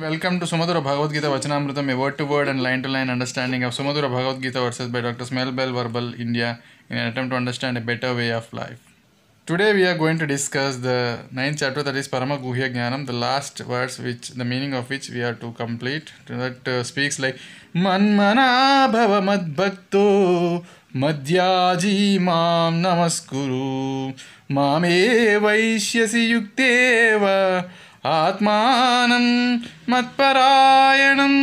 Welcome to Sumadhur Bhagavadgita वचनामृत a word to word and line to line understanding of Sumadhur Bhagavadgita verse by doctor smell bell verbal India in attempt to understand a better way of life today we are going to discuss the nine chapter that is परम गुह्य ज्ञानम the last words which the meaning of which we are to complete that speaks like मन्मना भव मद्भक्तो मध्याजी माम नमस्कुरु मामे वैश्यसी युक्तेवा ఆత్మానం మత్పరాయణం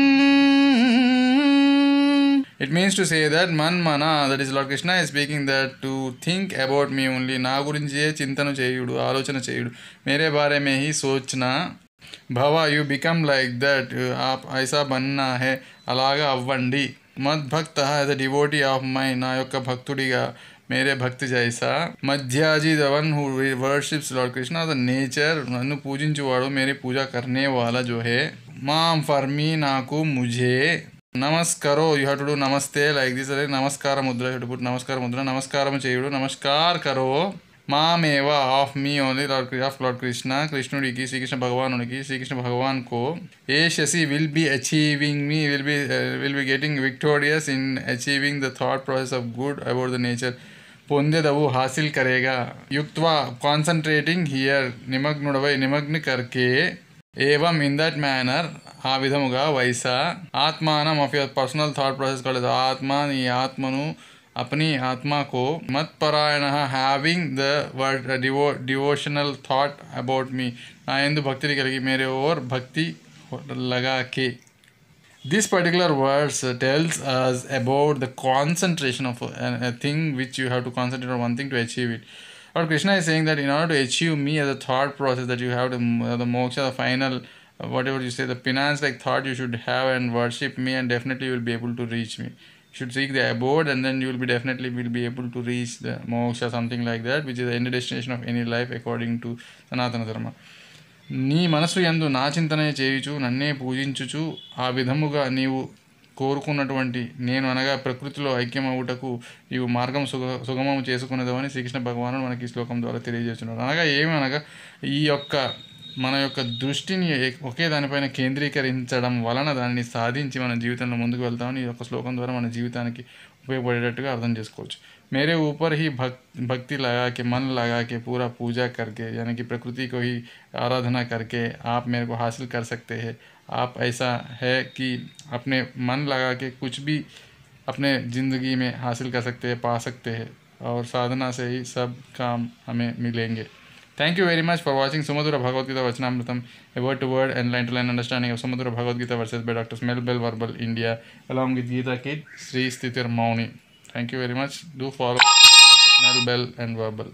it means to say that మన్ మన that is lord Krishna I speaking that to think about me only నా గురించే చింతన చేయుడు ఆలోచన చేయుడు మేరే బారే మే హీ సోచన భవ యు బికమ్ లైక్ దట్ ఆ ఐసా బన్నా హే అలాగా అవ్వండి మద్భక్త as a devotee of my నా యొక్క భక్తుడిగా मेरे भक्त जैसा मध्याजी धवन worships lord Krishna the nature नु पूजो मेरी पूजा करने वाला जो है माम फर्मी नाकु मुझे नमस्कार यू हेव टू डू नमस्ते लाइक दिस नमस्कार मुद्र यू नमस्कार मुद्र नमस्कार चयुड़ नमस्कार करो मामेव of me only lord of lord Krishna कृष्णुड़ की श्रीकृष्ण भगवान की श्रीकृष्ण भगवान को ए शशि will be achieving me will be will be getting victorious in achieving the thought process of good about the nature ನಿಮಗ್ನ ಆತ್ಮಿತ್ ಪರ್ನಲ್ ಥಾಸ್ ಆತ್ಮ ಆತ್ಮನು ಅಪ್ ಆತ್ಮಾರಾಯಣ having the word devotional thought about me ನಾ ಎಂದೂ ಭಕ್ತಿ ಮೇರೆ ಓರ್ ಭಕ್ತಿ This particular verse uh, tells us about the concentration of a, uh, a thing which you have to concentrate on one thing to achieve it. Lord Krishna is saying that in order to achieve me as a thought process that you have to, uh, the moksha, the final, uh, whatever you say, the penance like thought you should have and worship me and definitely you will be able to reach me. You should seek the abode and then you will be definitely will be able to reach the moksha, something like that, which is the end destination of any life according to Sanatana Dharma. నీ మనసు ఎందు నా చింతనే చేయుచు నన్నే పూజించుచు ఆ విధముగా నీవు కోరుకున్నటువంటి నేను అనగా ప్రకృతిలో ఐక్యమవుటకు ఇవి మార్గం సుగ సుగమం చేసుకున్నదని శ్రీకృష్ణ భగవానుడు మనకి ఈ శ్లోకం ద్వారా తెలియజేస్తున్నారు అనగా ఏమనగా ఈ యొక్క మన दृष्टि దృష్టిని ఒకే దానిపైన కేంద్రీకరించడం వలన దాన్ని సాధించి మన జీవితంలో ముందుకు వెళ్తామని ఈ श्लोक द्वारा मन जीवता జీవితానికి ఉపయోగపడేటట్టుగా मेरे ऊपर ही भक् भक्ति लगा के मन लगा के पूरा पूजा करके यानी कि प्रकृति को ही आराधना करके आप मेरे को हासिल कर सकते हैं आप ऐसा है कि अपने मन लगा के कुछ भी अपने ज़िंदगी में हासिल कर सकते हैं पा सकते हैं और साधना से ही सब काम हमें मिलेंगे Thank you very much for watching Sumadura Bhagavad Gita Vachanamritam, a word to word and line to line understanding of Sumadura Bhagavad Gita verses by Dr. Smell Verbal India, along with Gita Kid Sri Stithir Mauni. Thank you very much. Do follow Dr. and Verbal.